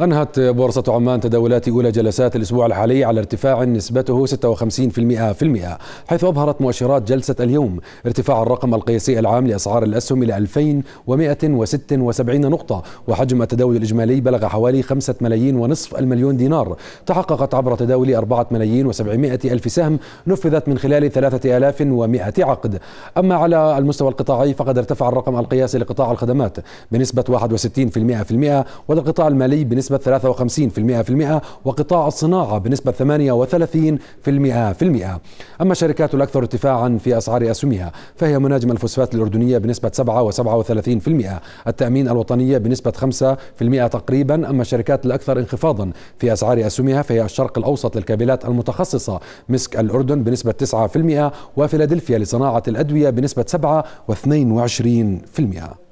أنهت بورصة عمان تداولات أولى جلسات الأسبوع الحالي على ارتفاع نسبته 56% في المئة حيث أظهرت مؤشرات جلسة اليوم ارتفاع الرقم القياسي العام لأسعار الأسهم إلى 2176 نقطة وحجم التداول الإجمالي بلغ حوالي 5 ملايين ونصف المليون دينار تحققت عبر تداول 4 ملايين و700 ألف سهم نفذت من خلال 3100 عقد أما على المستوى القطاعي فقد ارتفع الرقم القياسي لقطاع الخدمات بنسبة 61% في المئة والقطاع المالي بنسبة بنسبة 53% وقطاع الصناعة بنسبة 38% أما الشركات الأكثر ارتفاعا في أسعار أسهمها فهي مناجم الفوسفات الأردنية بنسبة 7 و37% التأمين الوطنية بنسبة 5% تقريبا أما الشركات الأكثر انخفاضا في أسعار أسهمها فهي الشرق الأوسط للكابلات المتخصصة مسك الأردن بنسبة 9% وفيلادلفيا لصناعة الأدوية بنسبة 7 و22%